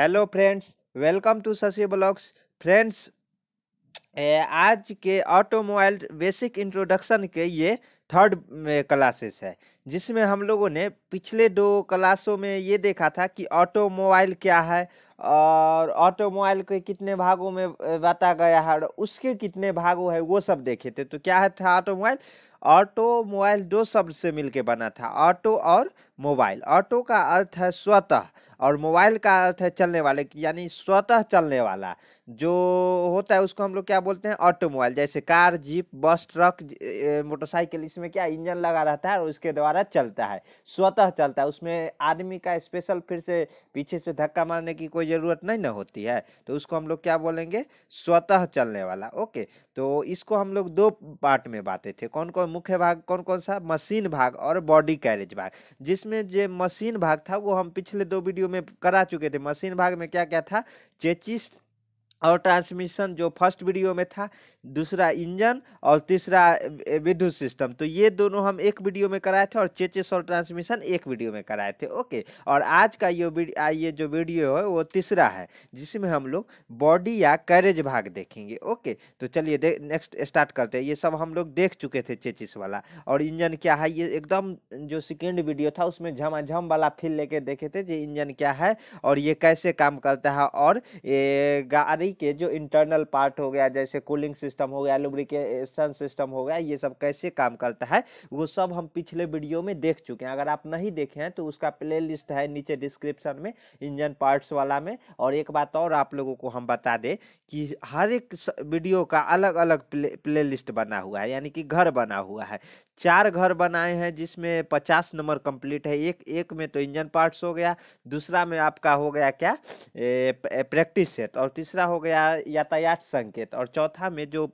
hello friends welcome to Shashi blogs friends आज के automobile basic introduction के ये थर्ड क्लासेस है जिसमें हम लोगों ने पिछले दो क्लासों में ये देखा था कि ऑटोमोबाइल क्या है और ऑटोमोबाइल के कितने भागों में बांटा गया है और उसके कितने भागों है वो सब देखे थे तो क्या है था ऑटोमोबाइल ऑटोमोबाइल दो शब्द से मिलके बना था ऑटो और मोबाइल ऑटो का अर्थ है स्वतः और मोबाइल का अर्थ है चलने वाले यानी स्वतः चलने वाला जो होता है उसको हम लोग क्या बोलते हैं ऑटोमोबाइल जैसे car jeep bus truck motorcycle इसमें क्या इंजन लगा रहता है और उसके द्वारा चलता है स्वतः चलता है उसमें आदमी का स्पेशल फिर से पीछे से धक्का मारने की कोई ज़रूरत नहीं ना होती है तो उसको हम लोग क्या बोलेंगे स्वतः चलने वाला ओके तो इसको हम लोग दो पार्ट में बांटे थे कौन कौन मुख्य भाग कौन कौन सा मशीन भाग और बॉडी कैरेज भाग जिसमें इसमें जो मशीन भाग था वो हम पिछले दो वीडियो में करा चुके थे मशीन भाग में क्या क्या था चेचिस और ट्रांसमिशन जो फर्स्ट वीडियो में था दूसरा इंजन और तीसरा विद्युत सिस्टम तो ये दोनों हम एक वीडियो में कराए थे और चेचे और ट्रांसमिशन एक वीडियो में कराए थे ओके और आज का ये ये जो वीडियो है वो तीसरा है जिसमें हम लोग बॉडी या कैरेज भाग देखेंगे ओके तो चलिए नेक्स्ट स्टार्ट करते हैं ये सब हम लोग देख चुके थे चेचिस वाला और इंजन क्या है ये एकदम जो सेकेंड वीडियो था उसमें झमाझम वाला फील लेके देखे थे जो इंजन क्या है और ये कैसे काम करता है और गाड़ी के जो इंटरनल पार्ट हो गया जैसे कूलिंग सिस्टम सिस्टम हो गया लुब्रिकेशन सिस्टम हो गया ये सब कैसे काम करता है वो सब हम पिछले वीडियो में देख चुके हैं अगर आप नहीं देखे हैं तो उसका प्ले लिस्ट है नीचे डिस्क्रिप्शन में इंजन पार्ट्स वाला में और एक बात और आप लोगों को हम बता दें कि हर एक वीडियो का अलग अलग प्ले, प्ले लिस्ट बना हुआ है यानी कि घर बना हुआ है चार घर बनाए हैं जिसमें पचास नंबर कंप्लीट है एक एक में तो इंजन पार्ट्स हो गया दूसरा में आपका हो गया क्या प्रैक्टिस सेट और तीसरा हो गया यातायात संकेत और चौथा में जो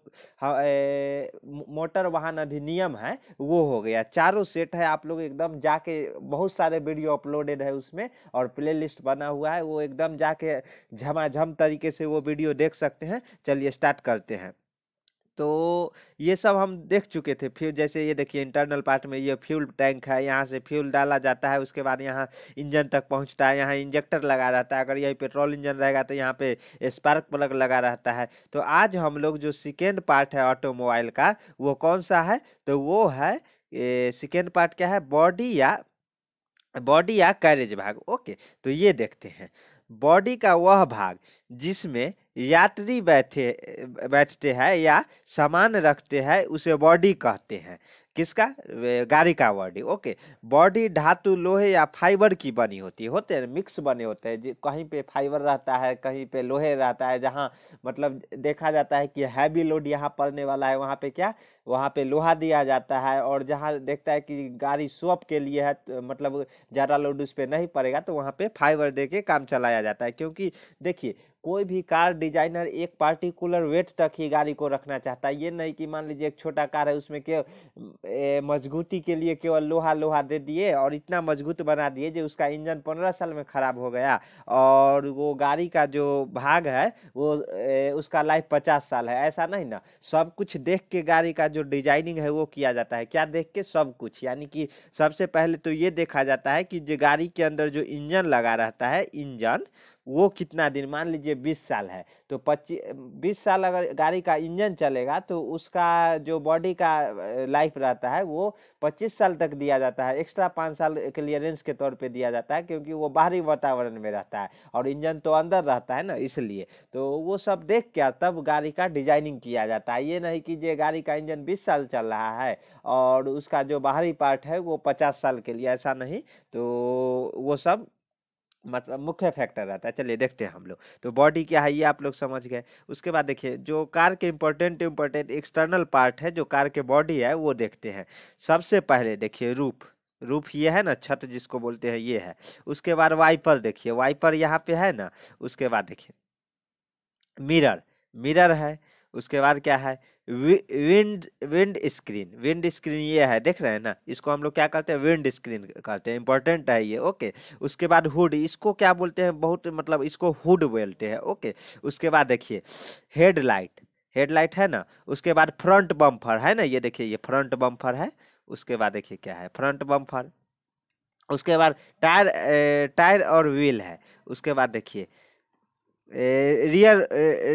ए, मोटर वाहन अधिनियम है वो हो गया चारों सेट है आप लोग एकदम जाके बहुत सारे वीडियो अपलोडेड है उसमें और प्ले लिस्ट बना हुआ है वो एकदम जाके झमाझम जम तरीके से वो वीडियो देख सकते हैं चलिए स्टार्ट करते हैं तो ये सब हम देख चुके थे फिर जैसे ये देखिए इंटरनल पार्ट में ये फ्यूल टैंक है यहाँ से फ्यूल डाला जाता है उसके बाद यहाँ इंजन तक पहुँचता है यहाँ इंजेक्टर लगा रहता है अगर यही पेट्रोल इंजन रहेगा तो यहाँ पे स्पार्क प्लग लगा रहता है तो आज हम लोग जो सेकेंड पार्ट है ऑटोमोबाइल का वो कौन सा है तो वो है सेकेंड पार्ट क्या है बॉडी या बॉडी या कैरेज भाग ओके तो ये देखते हैं बॉडी का वह भाग जिसमें यात्री बैठे बैठते हैं या सामान रखते हैं उसे बॉडी कहते हैं किसका गाड़ी का बॉडी ओके बॉडी धातु लोहे या फाइबर की बनी होती है होते हैं मिक्स बने होते हैं कहीं पे फाइबर रहता है कहीं पे लोहे रहता है जहाँ मतलब देखा जाता है कि हैवी लोड यहाँ पड़ने वाला है वहाँ पे क्या वहाँ पे लोहा दिया जाता है और जहाँ देखता है कि गाड़ी सोप के लिए है तो मतलब ज़्यादा लोड उस पर नहीं पड़ेगा तो वहाँ पर फाइबर दे के काम चलाया जाता है क्योंकि देखिए कोई भी कार डिजाइनर एक पार्टिकुलर वेट तक ही गाड़ी को रखना चाहता है ये नहीं कि मान लीजिए एक छोटा कार है उसमें केवल मजबूती के लिए केवल लोहा लोहा दे दिए और इतना मजबूत बना दिए जो उसका इंजन पंद्रह साल में ख़राब हो गया और वो गाड़ी का जो भाग है वो ए, उसका लाइफ पचास साल है ऐसा नहीं ना सब कुछ देख के गाड़ी का जो डिजाइनिंग है वो किया जाता है क्या देख के सब कुछ यानी कि सबसे पहले तो ये देखा जाता है कि जो गाड़ी के अंदर जो इंजन लगा रहता है इंजन वो कितना दिन मान लीजिए बीस साल है तो पच्चीस बीस साल अगर गाड़ी का इंजन चलेगा तो उसका जो बॉडी का लाइफ रहता है वो पच्चीस साल तक दिया जाता है एक्स्ट्रा पाँच साल क्लियरेंस के तौर पर दिया जाता है क्योंकि वो बाहरी वातावरण में रहता है और इंजन तो अंदर रहता है ना इसलिए तो वो सब देख के तब गाड़ी का डिजाइनिंग किया जाता है ये नहीं कि ये गाड़ी का इंजन बीस साल चल रहा है और उसका जो बाहरी पार्ट है वो पचास साल के लिए ऐसा नहीं तो वो सब मतलब मुख्य फैक्टर रहता है चलिए देखते हैं हम लोग तो बॉडी क्या है ये आप लोग समझ गए उसके बाद देखिए जो कार के इम्पोर्टेंट इम्पोर्टेंट एक्सटर्नल पार्ट है जो कार के बॉडी है वो देखते हैं सबसे पहले देखिए रूप रूफ ये है ना छत जिसको बोलते हैं ये है उसके बाद वाइपर देखिए वाइपर यहाँ पे है ना उसके बाद देखिए मिरर मिरर है उसके बाद क्या है wind windscreen windscreen ये है देख रहे हैं ना इसको हम लोग क्या करते हैं विंड स्क्रीन कहते हैं इंपॉर्टेंट है ये ओके उसके बाद हुड इसको क्या बोलते हैं बहुत मतलब इसको हुड बोलते हैं ओके उसके बाद देखिए हेडलाइट हेडलाइट है ना उसके बाद फ्रंट बम्फर है ना ये देखिए ये फ्रंट बम्फर है उसके बाद देखिए क्या है फ्रंट बम्फर उसके बाद टायर टायर और व्हील है उसके बाद देखिए रियल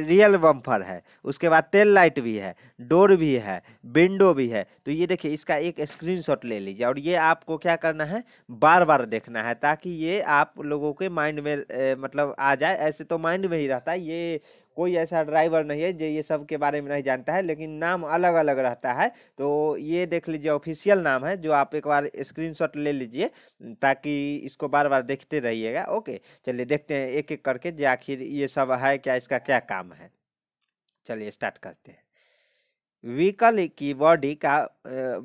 रियल बम्फर है उसके बाद तेल लाइट भी है डोर भी है विंडो भी है तो ये देखिए इसका एक स्क्रीनशॉट ले लीजिए और ये आपको क्या करना है बार बार देखना है ताकि ये आप लोगों के माइंड में ए, मतलब आ जाए ऐसे तो माइंड में ही रहता है ये कोई ऐसा ड्राइवर नहीं है जो ये सब के बारे में नहीं जानता है लेकिन नाम अलग अलग रहता है तो ये देख लीजिए ऑफिशियल नाम है जो आप एक बार स्क्रीनशॉट ले लीजिए ताकि इसको बार बार देखते रहिएगा ओके चलिए देखते हैं एक एक करके जो आखिर ये सब है क्या इसका क्या काम है चलिए स्टार्ट करते हैं व्हीकल की बॉडी का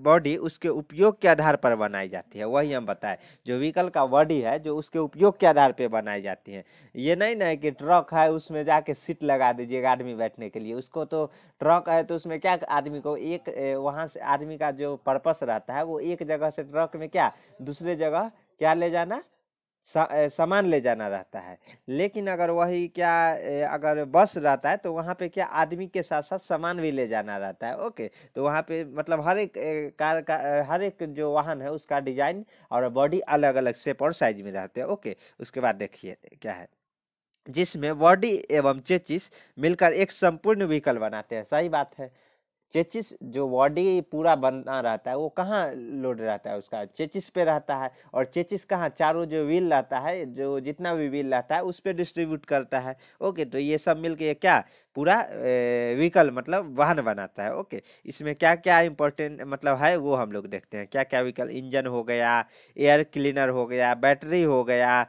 बॉडी उसके उपयोग के आधार पर बनाई जाती है वही हम बताएं जो व्हीकल का बॉडी है जो उसके उपयोग के आधार पर बनाई जाती है ये नहीं ना कि ट्रक है उसमें जाके सीट लगा दीजिएगा आदमी बैठने के लिए उसको तो ट्रक है तो उसमें क्या आदमी को एक वहाँ से आदमी का जो पर्पस रहता है वो एक जगह से ट्रक में क्या दूसरे जगह क्या ले जाना सामान ले जाना रहता है लेकिन अगर वही क्या अगर बस रहता है तो वहाँ पे क्या आदमी के साथ साथ सामान भी ले जाना रहता है ओके तो वहाँ पे मतलब हर एक कार का हर एक जो वाहन है उसका डिजाइन और बॉडी अलग अलग शेप और साइज में रहते हैं ओके उसके बाद देखिए क्या है जिसमें बॉडी एवं चेचिस मिलकर एक संपूर्ण व्हीकल बनाते हैं सही बात है चेचिस जो बॉडी पूरा बना रहता है वो कहाँ लोड रहता है उसका चेचिस पे रहता है और चेचिस कहाँ चारों जो व्हील रहता है जो जितना भी व्हील रहता है उस पर डिस्ट्रीब्यूट करता है ओके तो ये सब मिलके क्या पूरा व्हीकल मतलब वाहन बनाता है ओके इसमें क्या क्या इंपॉर्टेंट मतलब है वो हम लोग देखते हैं क्या क्या व्हीकल इंजन हो गया एयर क्लीनर हो गया बैटरी हो गया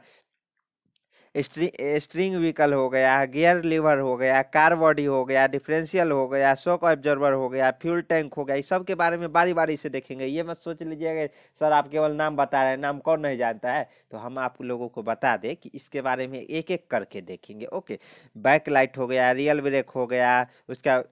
स्ट्रिंग व्हीकल हो गया गियर लीवर हो गया कार बॉडी हो गया डिफरेंशियल हो गया शॉक ऑब्जर्वर हो गया फ्यूल टैंक हो गया इस सब के बारे में बारी बारी से देखेंगे ये मत सोच लीजिएगा सर आप केवल नाम बता रहे हैं नाम कौन नहीं जानता है तो हम आप लोगों को बता दें कि इसके बारे में एक एक करके देखेंगे ओके बैक लाइट हो गया रियल ब्रेक हो गया उसका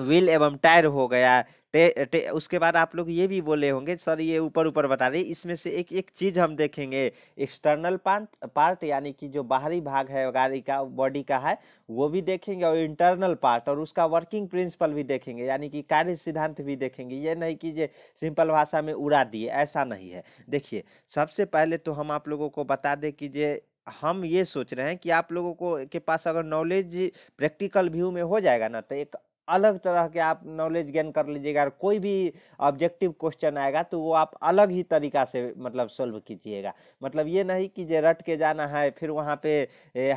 व्हील एवं टायर हो गया टे, टे, उसके बाद आप लोग ये भी बोले होंगे सर ये ऊपर ऊपर बता दें इसमें से एक एक चीज़ हम देखेंगे एक्सटर्नल पार्ट पार्ट यानी कि जो बाहरी भाग है गाड़ी का बॉडी का है वो भी देखेंगे और इंटरनल पार्ट और उसका वर्किंग प्रिंसिपल भी देखेंगे यानी कि कार्य सिद्धांत भी देखेंगे ये नहीं कि ये सिंपल भाषा में उड़ा दिए ऐसा नहीं है देखिए सबसे पहले तो हम आप लोगों को बता दें कि ये हम ये सोच रहे हैं कि आप लोगों को के पास अगर नॉलेज प्रैक्टिकल व्यू में हो जाएगा ना तो एक अलग तरह के आप नॉलेज गेन कर लीजिएगा और कोई भी ऑब्जेक्टिव क्वेश्चन आएगा तो वो आप अलग ही तरीका से मतलब सॉल्व कीजिएगा मतलब ये नहीं कि जे रट के जाना है फिर वहाँ पे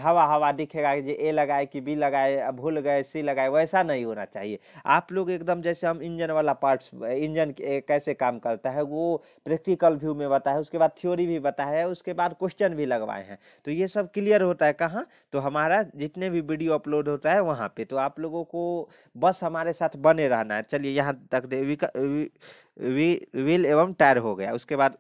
हवा हवा दिखेगा कि जे ए लगाए कि बी लगाए भूल गए सी लगाए वैसा नहीं होना चाहिए आप लोग एकदम जैसे हम इंजन वाला पार्ट्स इंजन कैसे काम करता है वो प्रैक्टिकल व्यू में बताए उसके बाद थ्योरी भी बताया है उसके बाद क्वेश्चन भी लगवाए हैं तो ये सब क्लियर होता है कहाँ तो हमारा जितने भी वीडियो अपलोड होता है वहाँ पर तो आप लोगों को बस हमारे साथ बने रहना है चलिए यहाँ तक वी, वी, वी, व्हील एवं टायर हो गया उसके बाद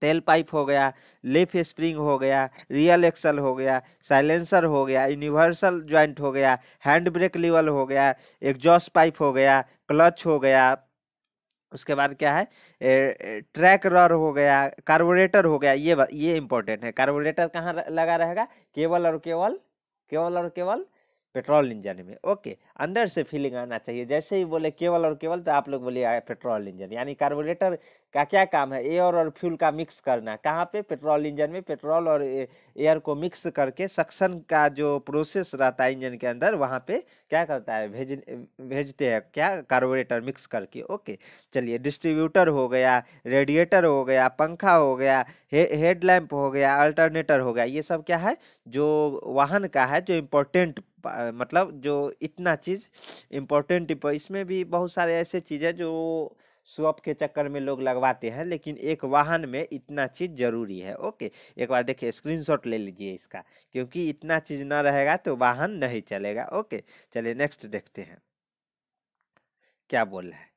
तेल पाइप हो गया लिफ स्प्रिंग हो गया रियल एक्सल हो गया साइलेंसर हो गया यूनिवर्सल ज्वाइंट हो गया हैंड ब्रेक लेवल हो गया एग्जॉस्ट पाइप हो गया क्लच हो गया उसके बाद क्या है ट्रैक रर हो गया कार्बोरेटर हो गया ये ये इंपॉर्टेंट है कार्बोरेटर कहाँ लगा रहेगा केवल और केवल केवल और केवल पेट्रोल इंजन में ओके अंदर से फीलिंग आना चाहिए जैसे ही बोले केवल और केवल तो आप लोग बोलिए पेट्रोल इंजन यानी कार्बोरेटर का क्या काम है एयर और फ्यूल का मिक्स करना कहाँ पे पेट्रोल इंजन में पेट्रोल और एयर को मिक्स करके सक्शन का जो प्रोसेस रहता है इंजन के अंदर वहाँ पे क्या करता है भेज भेजते हैं क्या कार्बोरेटर मिक्स करके ओके चलिए डिस्ट्रीब्यूटर हो गया रेडिएटर हो गया पंखा हो गया हे, हेडलैम्प हो गया अल्टरनेटर हो गया ये सब क्या है जो वाहन का है जो इम्पोर्टेंट मतलब जो इतना चीज़ इम्पोर्टेंट इसमें भी बहुत सारे ऐसे चीज़ है जो स्वप के चक्कर में लोग लगवाते हैं लेकिन एक वाहन में इतना चीज़ जरूरी है ओके एक बार देखिए स्क्रीनशॉट ले लीजिए इसका क्योंकि इतना चीज़ ना रहेगा तो वाहन नहीं चलेगा ओके चलिए नेक्स्ट देखते हैं क्या बोल रहा है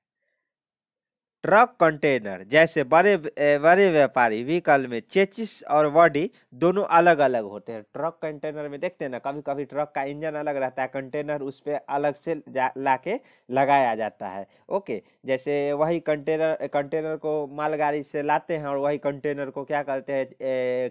ट्रक कंटेनर जैसे बड़े बड़े व्यापारी व्हीकल में चेचिस और बॉडी दोनों अलग अलग होते हैं ट्रक कंटेनर में देखते हैं ना कभी कभी ट्रक का इंजन अलग रहता है कंटेनर उस पर अलग से ला के लगाया जाता है ओके जैसे वही कंटेनर कंटेनर को मालगाड़ी से लाते हैं और वही कंटेनर को क्या करते हैं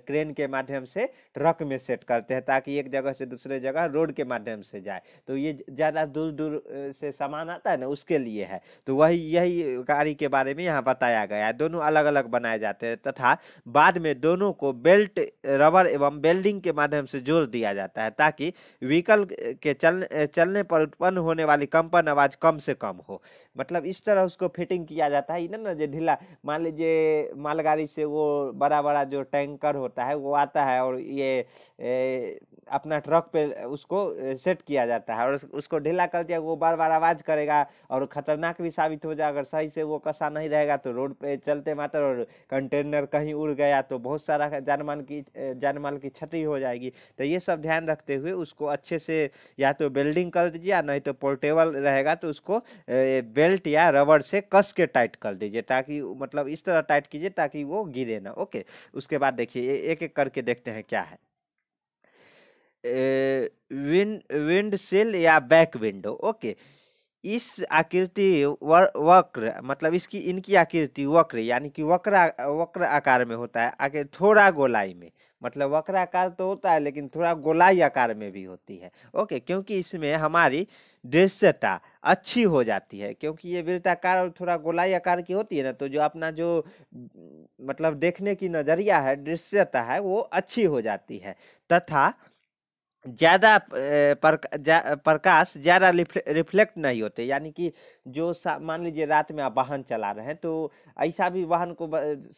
क्रेन के माध्यम से ट्रक में सेट करते हैं ताकि एक जगह से दूसरे जगह रोड के माध्यम से जाए तो ये ज़्यादा दूर दूर से सामान आता है ना उसके लिए है तो वही यही गाड़ी के बारे बारे में यहाँ बताया गया है दोनों अलग अलग बनाए जाते हैं तथा बाद में दोनों को बेल्ट रबर एवं बेल्डिंग के माध्यम से जोड़ दिया जाता है ताकि व्हीकल के चलने चलने पर उत्पन्न होने वाली कंपन आवाज कम से कम हो मतलब इस तरह उसको फिटिंग किया जाता है ना ना जो ढीला मान लीजिए मालगाड़ी से वो बड़ा बड़ा जो टैंकर होता है वो आता है और ये ए, अपना ट्रक पे उसको सेट किया जाता है और उसको ढीला कर दिया वो बार बार आवाज़ करेगा और ख़तरनाक भी साबित हो जाए अगर सही से वो कसा नहीं रहेगा तो रोड पे चलते मात्र और कंटेनर कहीं उड़ गया तो बहुत सारा जान माल की जानमाल की क्षति हो जाएगी तो ये सब ध्यान रखते हुए उसको अच्छे से या तो बेल्डिंग कर दीजिए या नहीं तो पोर्टेबल रहेगा तो उसको ए, बेल्ट या रबर से कस के टाइट कर दीजिए ताकि मतलब इस तरह टाइट कीजिए ताकि वो गिरे ना ओके उसके बाद देखिए एक एक करके देखते हैं क्या है विंड विंड सेल या बैक विंडो ओके इस आकृति वक्र मतलब इसकी इनकी आकृति वक्र यानी कि वक्र वक्र आकार में होता है आगे थोड़ा गोलाई में मतलब वक्र आकार तो होता है लेकिन थोड़ा गोलाई आकार में भी होती है ओके क्योंकि इसमें हमारी दृश्यता अच्छी हो जाती है क्योंकि ये वृत्ताकार और थोड़ा गोलाई आकार की होती है ना तो जो अपना जो मतलब देखने की नज़रिया है दृश्यता है वो अच्छी हो जाती है तथा ज़्यादा जा, प्रकाश ज़्यादा रिफ्लेक्ट नहीं होते यानी कि जो मान लीजिए रात में आप वाहन चला रहे हैं तो ऐसा भी वाहन को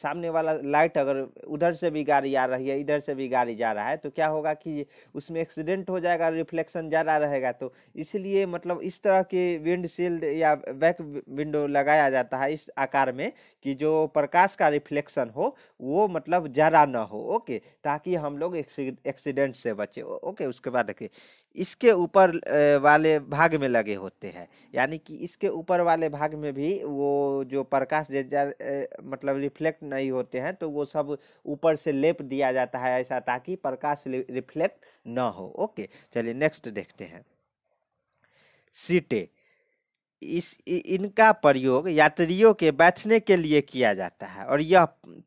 सामने वाला लाइट अगर उधर से भी गाड़ी आ रही है इधर से भी गाड़ी जा रहा है तो क्या होगा कि उसमें एक्सीडेंट हो जाएगा रिफ्लेक्शन ज़्यादा रहेगा तो इसलिए मतलब इस तरह के विंड शील्ड या बैक विंडो लगाया जाता है इस आकार में कि जो प्रकाश का रिफ्लेक्शन हो वो मतलब ज़्यादा ना हो ओके ताकि हम लोग एक्सीडेंट से बचे ओके उसके बाद देखिए इसके ऊपर वाले भाग में लगे होते हैं यानी कि इसके ऊपर वाले भाग में भी वो जो प्रकाश मतलब रिफ्लेक्ट नहीं होते हैं तो वो सब ऊपर से लेप दिया जाता है ऐसा ताकि प्रकाश रिफ्लेक्ट ना हो ओके चलिए नेक्स्ट देखते हैं सीटें इस इनका प्रयोग यात्रियों के बैठने के लिए किया जाता है और यह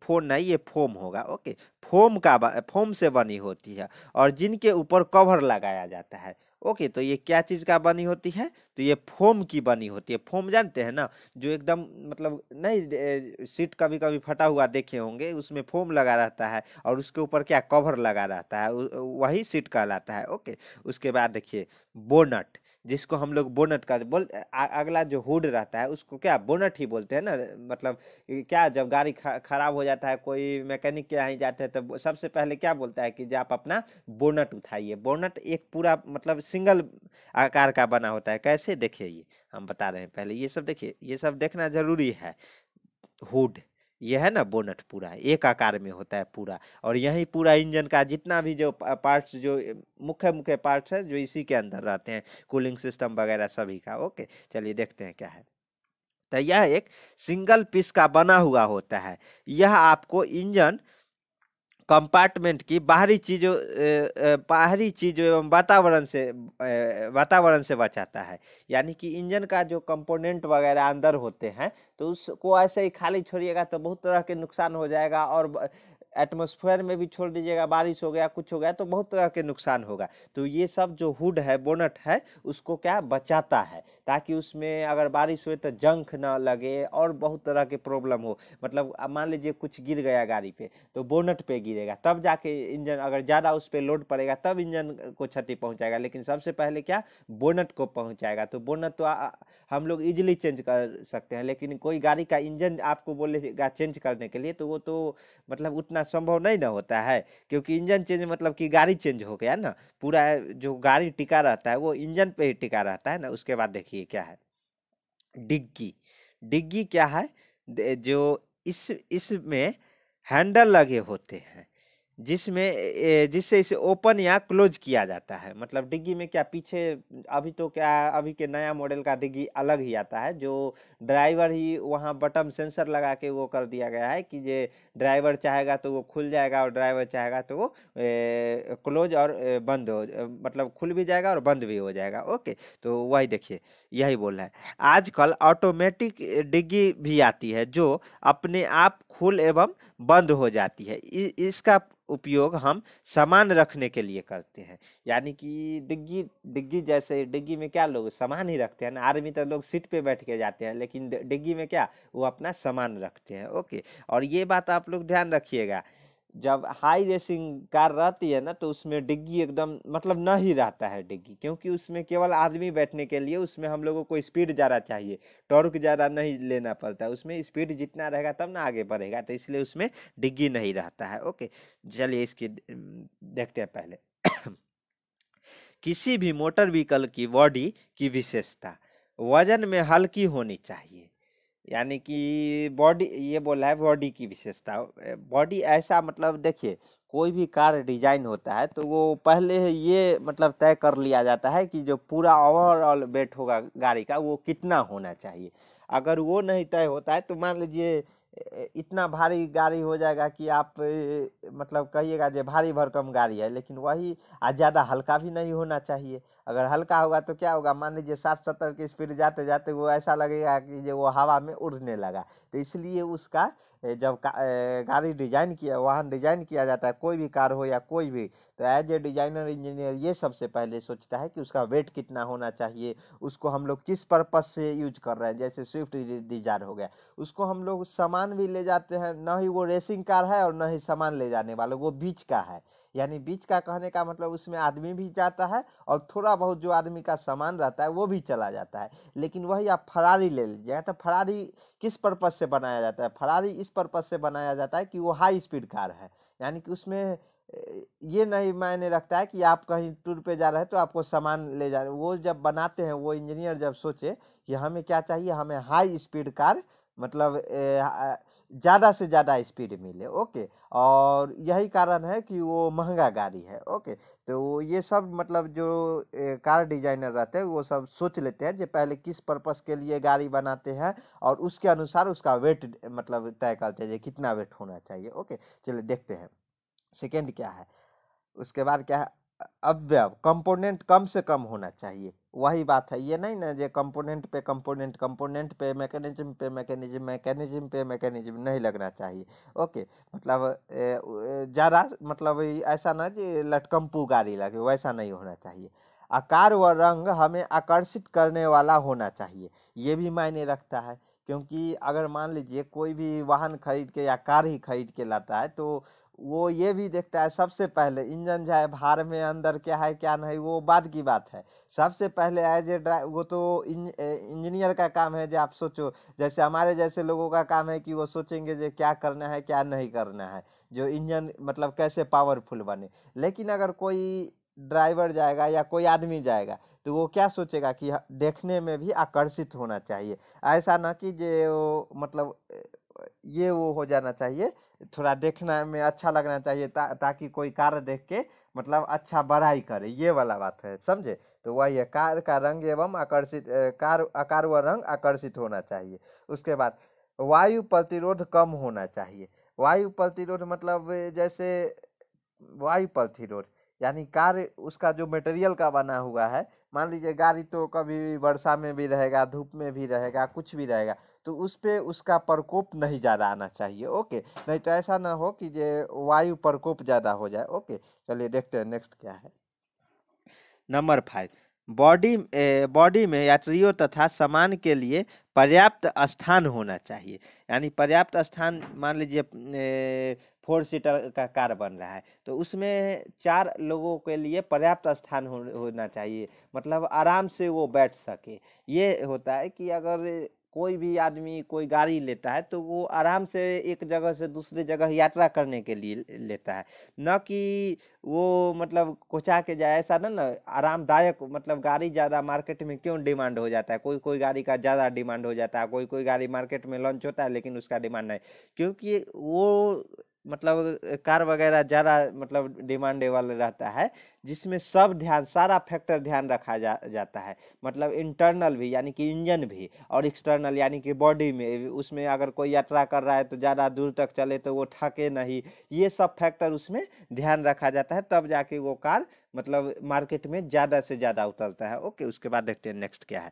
फोन नहीं ये फोम होगा ओके फोम का फोम से बनी होती है और जिनके ऊपर कवर लगाया जाता है ओके तो ये क्या चीज़ का बनी होती है तो ये फोम की बनी होती है फोम जानते हैं ना जो एकदम मतलब नहीं सीट कभी कभी फटा हुआ देखे होंगे उसमें फोम लगा रहता है और उसके ऊपर क्या कवर लगा रहता है वही सीट कहलाता है ओके उसके बाद देखिए बोनट जिसको हम लोग बोनट का बोल अगला जो हुड रहता है उसको क्या बोनट ही बोलते हैं ना मतलब क्या जब गाड़ी खराब हो जाता है कोई मैकेनिक के यहाँ जाते हैं तो सबसे पहले क्या बोलता है कि जब आप अपना बोनट उठाइए बोनट एक पूरा मतलब सिंगल आकार का बना होता है कैसे देखिए ये हम बता रहे हैं पहले ये सब देखिए ये सब देखना जरूरी है हुड यह है ना बोनट पूरा एक आकार में होता है पूरा और यही पूरा इंजन का जितना भी जो पार्ट्स जो मुख्य मुख्य पार्ट्स है जो इसी के अंदर रहते हैं कूलिंग सिस्टम वगैरह सभी का ओके चलिए देखते हैं क्या है तो यह एक सिंगल पीस का बना हुआ होता है यह आपको इंजन कंपार्टमेंट की बाहरी चीजों बाहरी चीजों एवं वातावरण से वातावरण से बचाता है यानी कि इंजन का जो कंपोनेंट वगैरह अंदर होते हैं तो उसको ऐसे ही खाली छोड़िएगा तो बहुत तरह के नुकसान हो जाएगा और एटमोसफेयर में भी छोड़ दीजिएगा बारिश हो गया कुछ हो गया तो बहुत तरह के नुकसान होगा तो ये सब जो हुड है बोनट है उसको क्या बचाता है ताकि उसमें अगर बारिश हुए तो जंख ना लगे और बहुत तरह के प्रॉब्लम हो मतलब मान लीजिए कुछ गिर गया गाड़ी पे तो बोनट पे गिरेगा तब जाके इंजन अगर ज़्यादा उस पर लोड पड़ेगा तब इंजन को क्षति पहुँचाएगा लेकिन सबसे पहले क्या बोनट को पहुँचाएगा तो बोनट तो आ, हम लोग इजिली चेंज कर सकते हैं लेकिन कोई गाड़ी का इंजन आपको बोलेगा चेंज करने के लिए तो वो तो मतलब उतना संभव नहीं ना होता है क्योंकि इंजन चेंज मतलब कि गाड़ी चेंज हो गया ना पूरा जो गाड़ी टिका रहता है वो इंजन पे ही टिका रहता है ना उसके बाद देखिए ये क्या है डिग्गी डिग्गी क्या है जो इस इसमें हैंडल लगे होते हैं जिसमें जिससे इसे ओपन या क्लोज किया जाता है मतलब डिग्गी में क्या पीछे अभी तो क्या अभी के नया मॉडल का डिग्गी अलग ही आता है जो ड्राइवर ही वहाँ बटम सेंसर लगा के वो कर दिया गया है कि जे ड्राइवर चाहेगा तो वो खुल जाएगा और ड्राइवर चाहेगा तो वो क्लोज और बंद हो मतलब खुल भी जाएगा और बंद भी हो जाएगा ओके तो वही देखिए यही बोल रहा है आजकल ऑटोमेटिक डिग्गी भी आती है जो अपने आप खुल एवं बंद हो जाती है इ, इसका उपयोग हम सामान रखने के लिए करते हैं यानी कि डिग्गी डिग्गी जैसे डिग्गी में क्या लोग सामान ही रखते हैं ना आर्मी तो लोग सीट पे बैठ के जाते हैं लेकिन डिग्गी में क्या वो अपना सामान रखते हैं ओके और ये बात आप लोग ध्यान रखिएगा जब हाई रेसिंग कार रहती है ना तो उसमें डिग्गी एकदम मतलब ना ही रहता है डिग्गी क्योंकि उसमें केवल आदमी बैठने के लिए उसमें हम लोगों को स्पीड ज़्यादा चाहिए टॉर्क ज़्यादा नहीं लेना पड़ता है उसमें स्पीड जितना रहेगा तब ना आगे बढ़ेगा तो इसलिए उसमें डिग्गी नहीं रहता है ओके चलिए इसकी देखते हैं पहले किसी भी मोटर व्हीकल की बॉडी की विशेषता वजन में हल्की होनी चाहिए यानी कि बॉडी ये बोला है बॉडी की विशेषता बॉडी ऐसा मतलब देखिए कोई भी कार डिजाइन होता है तो वो पहले ये मतलब तय कर लिया जाता है कि जो पूरा ओवरऑल वेट होगा गाड़ी का वो कितना होना चाहिए अगर वो नहीं तय होता है तो मान लीजिए इतना भारी गाड़ी हो जाएगा कि आप मतलब कहिएगा जो भारी भरकम गाड़ी है लेकिन वही आज ज़्यादा हल्का भी नहीं होना चाहिए अगर हल्का होगा तो क्या होगा मान लीजिए साठ सत्तर की स्पीड जाते जाते वो ऐसा लगेगा कि जो वो हवा में उड़ने लगा तो इसलिए उसका जब गाड़ी डिजाइन किया वाहन डिजाइन किया जाता है कोई भी कार हो या कोई भी तो एज ए डिजाइनर इंजीनियर ये सबसे पहले सोचता है कि उसका वेट कितना होना चाहिए उसको हम लोग किस पर्पज़ से यूज कर रहे हैं जैसे स्विफ्ट डिजायर हो गया उसको हम लोग सामान भी ले जाते हैं ना ही वो रेसिंग कार है और ना ही सामान ले जाने वाले वो बीच का है यानी बीच का कहने का मतलब उसमें आदमी भी जाता है और थोड़ा बहुत जो आदमी का सामान रहता है वो भी चला जाता है लेकिन वही आप फरारी ले लीजिएगा हाँ, तो फरारी किस पर्पज़ से बनाया जाता है फरारी इस पर्पज़ से बनाया जाता है कि वो हाई स्पीड कार है यानी कि उसमें ये नहीं मायने रखता है कि आप कहीं टूर पे जा रहे हैं तो आपको सामान ले जा रहे वो जब बनाते हैं वो इंजीनियर जब सोचे कि हमें क्या चाहिए हमें हाई स्पीड कार मतलब ए, ज़्यादा से ज़्यादा स्पीड मिले ओके और यही कारण है कि वो महंगा गाड़ी है ओके तो ये सब मतलब जो कार डिजाइनर रहते हैं वो सब सोच लेते हैं जो पहले किस पर्पस के लिए गाड़ी बनाते हैं और उसके अनुसार उसका वेट मतलब तय करते हैं कितना वेट होना चाहिए ओके चलिए देखते हैं सेकेंड क्या है उसके बाद क्या है अवयव कंपोनेंट कम से कम होना चाहिए वही बात है ये नहीं ना जो कंपोनेंट पे कंपोनेंट कंपोनेंट पे मैकेनिज्म पे मैकेनिज्म मैकेनिज्म पे मैकेनिज्म नहीं लगना चाहिए ओके मतलब ज़्यादा मतलब ऐसा ना जी लटकम्पू गाड़ी लगे वैसा नहीं होना चाहिए आकार व रंग हमें आकर्षित करने वाला होना चाहिए ये भी मायने रखता है क्योंकि अगर मान लीजिए कोई भी वाहन खरीद के या कार ही खरीद के लाता है तो वो ये भी देखता है सबसे पहले इंजन जाए भार में अंदर क्या है क्या नहीं वो बाद की बात है सबसे पहले एज ए ड्राइव वो तो इंज, इंजीनियर का काम है जो आप सोचो जैसे हमारे जैसे लोगों का काम है कि वो सोचेंगे जो क्या करना है क्या नहीं करना है जो इंजन मतलब कैसे पावरफुल बने लेकिन अगर कोई ड्राइवर जाएगा या कोई आदमी जाएगा तो वो क्या सोचेगा कि देखने में भी आकर्षित होना चाहिए ऐसा ना कि जो मतलब ये वो हो जाना चाहिए थोड़ा देखना में अच्छा लगना चाहिए ता, ताकि कोई कार्य देख के मतलब अच्छा बड़ाई करे ये वाला बात है समझे तो वही है कार का रंग एवं आकर्षित कार आकार व रंग आकर्षित होना चाहिए उसके बाद वायु प्रतिरोध कम होना चाहिए वायु प्रतिरोध मतलब जैसे वायु प्रतिरोध यानी कार उसका जो मटेरियल का बना हुआ है मान लीजिए गाड़ी तो कभी वर्षा में भी रहेगा धूप में भी रहेगा कुछ भी रहेगा तो उस पर उसका प्रकोप नहीं ज़्यादा आना चाहिए ओके नहीं तो ऐसा ना हो कि जो वायु प्रकोप ज़्यादा हो जाए ओके चलिए देखते हैं नेक्स्ट क्या है नंबर फाइव बॉडी बॉडी में यात्रियों तथा सामान के लिए पर्याप्त स्थान होना चाहिए यानी पर्याप्त स्थान मान लीजिए फोर सीटर का कार बन रहा है तो उसमें चार लोगों के लिए पर्याप्त स्थान हो, होना चाहिए मतलब आराम से वो बैठ सके ये होता है कि अगर कोई भी आदमी कोई गाड़ी लेता है तो वो आराम से एक जगह से दूसरे जगह यात्रा करने के लिए लेता है न कि वो मतलब कोचा के जाए ऐसा ना ना आरामदायक मतलब गाड़ी ज़्यादा मार्केट में क्यों डिमांड हो जाता है कोई कोई गाड़ी का ज़्यादा डिमांड हो जाता है कोई कोई गाड़ी मार्केट में लॉन्च होता है लेकिन उसका डिमांड नहीं क्योंकि वो मतलब कार वगैरह ज़्यादा मतलब डिमांडेबल रहता है जिसमें सब ध्यान सारा फैक्टर ध्यान रखा जा जाता है मतलब इंटरनल भी यानी कि इंजन भी और एक्सटर्नल यानी कि बॉडी में उसमें अगर कोई यात्रा कर रहा है तो ज़्यादा दूर तक चले तो वो थके नहीं ये सब फैक्टर उसमें ध्यान रखा जाता है तब जाके वो कार मतलब मार्केट में ज़्यादा से ज़्यादा उतरता है ओके उसके बाद देखते हैं नेक्स्ट क्या है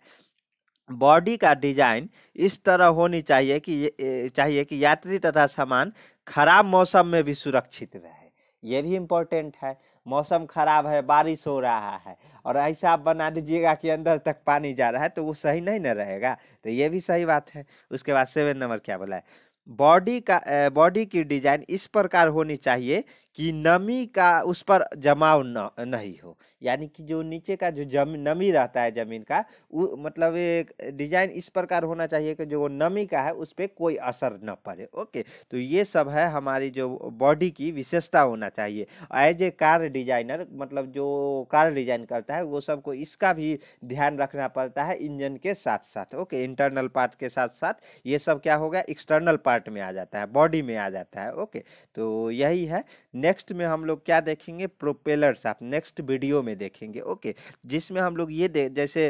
बॉडी का डिजाइन इस तरह होनी चाहिए कि चाहिए कि यात्री तथा सामान खराब मौसम में भी सुरक्षित रहे ये भी इम्पोर्टेंट है मौसम खराब है बारिश हो रहा है और ऐसा आप बना दीजिएगा कि अंदर तक पानी जा रहा है तो वो सही नहीं ना रहेगा तो ये भी सही बात है उसके बाद सेवन नंबर क्या बोला है बॉडी का बॉडी की डिजाइन इस प्रकार होनी चाहिए कि नमी का उस पर जमाव न नहीं हो यानी कि जो नीचे का जो जम नमी रहता है ज़मीन का वो मतलब एक डिजाइन इस प्रकार होना चाहिए कि जो नमी का है उस पर कोई असर न पड़े ओके तो ये सब है हमारी जो बॉडी की विशेषता होना चाहिए एज ए कार डिजाइनर मतलब जो कार डिजाइन करता है वो सबको इसका भी ध्यान रखना पड़ता है इंजन के साथ साथ ओके इंटरनल पार्ट के साथ साथ ये सब क्या होगा एक्सटर्नल पार्ट में आ जाता है बॉडी में आ जाता है ओके तो यही है नेक्स्ट में हम लोग क्या देखेंगे प्रोपेलर्स आप नेक्स्ट वीडियो में देखेंगे ओके जिसमें हम लोग ये दे जैसे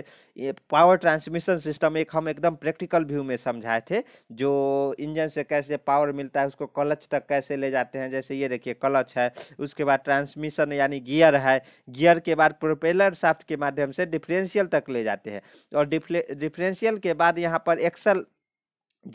पावर ट्रांसमिशन सिस्टम एक हम एकदम प्रैक्टिकल व्यू में समझाए थे जो इंजन से कैसे पावर मिलता है उसको क्लच तक कैसे ले जाते हैं जैसे ये देखिए क्लच है उसके बाद ट्रांसमिशन यानी गियर है गियर के बाद प्रोपेलर साफ्ट के माध्यम से डिफ्रेंशियल तक ले जाते हैं और डिफ्रेंशियल के बाद यहाँ पर एक्सल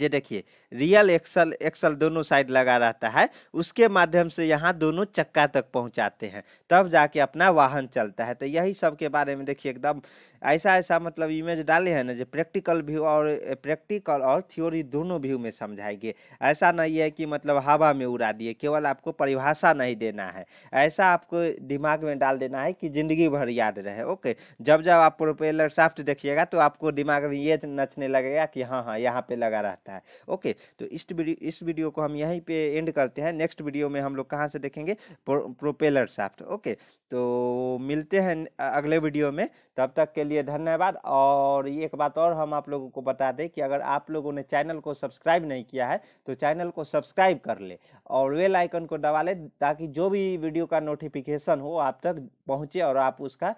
जे देखिए रियल एक्सल एक्सल दोनों साइड लगा रहता है उसके माध्यम से यहाँ दोनों चक्का तक पहुँचाते हैं तब जाके अपना वाहन चलता है तो यही सब के बारे में देखिए एकदम ऐसा ऐसा मतलब इमेज डाले हैं ना जो प्रैक्टिकल व्यू और प्रैक्टिकल और थ्योरी दोनों व्यू में समझाएंगे ऐसा नहीं है कि मतलब हवा में उड़ा दिए केवल आपको परिभाषा नहीं देना है ऐसा आपको दिमाग में डाल देना है कि ज़िंदगी भर याद रहे ओके जब जब आप प्रोपेलर साफ़्ट देखिएगा तो आपको दिमाग में ये नचने लगेगा कि हाँ हाँ यहाँ पर लगा रहता है ओके तो इस वीडियो इस वीडियो को हम यहीं पर एंड करते हैं नेक्स्ट वीडियो में हम लोग कहाँ से देखेंगे प्रो, प्रोपेलर साफ्ट ओके तो मिलते हैं अगले वीडियो में तब तक के लिए लिए धन्यवाद और ये एक बात और हम आप लोगों को बता दें कि अगर आप लोगों ने चैनल को सब्सक्राइब नहीं किया है तो चैनल को सब्सक्राइब कर ले और वेल आइकन को दबा ले ताकि जो भी वीडियो का नोटिफिकेशन हो आप तक पहुँचे और आप उसका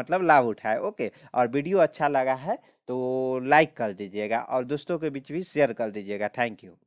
मतलब लाभ उठाए ओके और वीडियो अच्छा लगा है तो लाइक कर दीजिएगा और दोस्तों के बीच भी शेयर कर दीजिएगा थैंक यू